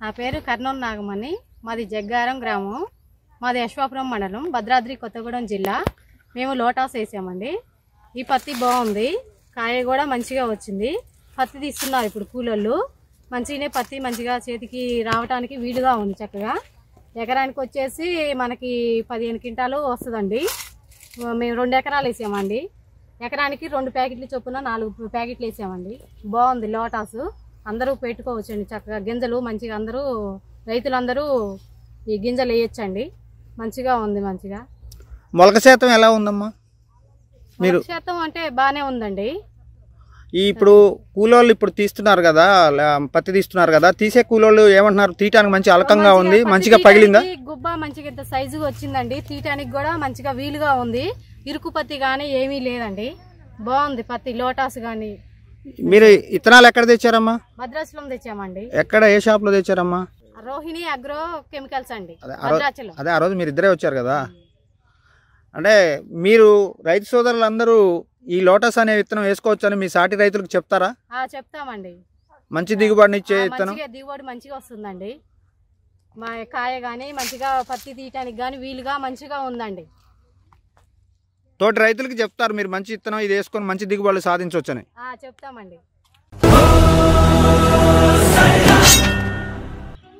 నా పేరు కర్నూలు నాగమణి మాది జగ్గారం గ్రామం మాది యశ్వాపురం మండలం భద్రాద్రి కొత్తగూడెం జిల్లా మేము లోటాస్ వేసామండి ఈ పత్తి బాగుంది కాయ కూడా మంచిగా వచ్చింది పత్తి తీస్తున్నారు ఇప్పుడు కూలళ్ళు మంచిగానే పత్తి మంచిగా చేతికి రావడానికి వీలుగా ఉంది చక్కగా ఎకరానికి వచ్చేసి మనకి పదిహేను క్వింటాలు వస్తుందండి మేము రెండు ఎకరాలు వేసామండి ఎకరానికి రెండు ప్యాకెట్లు చొప్పున నాలుగు ప్యాకెట్లు వేసామండి బాగుంది లోటాసు అందరూ పెట్టుకోవచ్చండి చక్కగా గింజలు మంచిగా అందరూ రైతులందరూ ఈ గింజలు వేయొచ్చండి మంచిగా ఉంది మంచిగా మొలక శాతం ఎలా ఉందమ్మా మీరు శాతం అంటే బాగానే ఉందండి ఈ ఇప్పుడు కూలోళ్ళు ఇప్పుడు తీస్తున్నారు కదా పత్తి తీస్తున్నారు కదా తీసే కూలోళ్ళు ఏమంటున్నారు తీయటానికి మంచి అలకంగా ఉంది మంచిగా పగిలిందా గుబ్బ మంచిగా ఇంత సైజుగా వచ్చిందండి తీయటానికి కూడా మంచిగా వీలుగా ఉంది ఇరుకు పత్తి కానీ ఏమీ లేదండి బాగుంది పత్తి లోటాస్ కానీ మీరు ఇత్తనాలు ఎక్కడ తెచ్చారమ్మా మద్రాసులో తెచ్చామండి ఎక్కడ ఏ షాప్ లో తెచ్చారమ్మా రోహిణి అగ్రో కెమికల్స్ అండి అదే ఆ రోజు మీరు ఇద్దరే వచ్చారు కదా అంటే మీరు రైతు సోదరులందరూ ఈ లోటస్ అనే విత్తనం వేసుకోవచ్చని మీ సాటి రైతులకు చెప్తారా చెప్తామండి మంచి దిగుబడిని ఇచ్చే విత్తనం దిగుబడి మంచిగా వస్తుందండి మా కాయ కానీ మంచిగా పత్తి తీయటానికి కానీ వీలుగా మంచిగా ఉందండి తోటి రైతులకి చెప్తారు మీరు మంచి ఇత్తనం ఇది వేసుకొని మంచి దిగుబడులు అని చెప్తామండి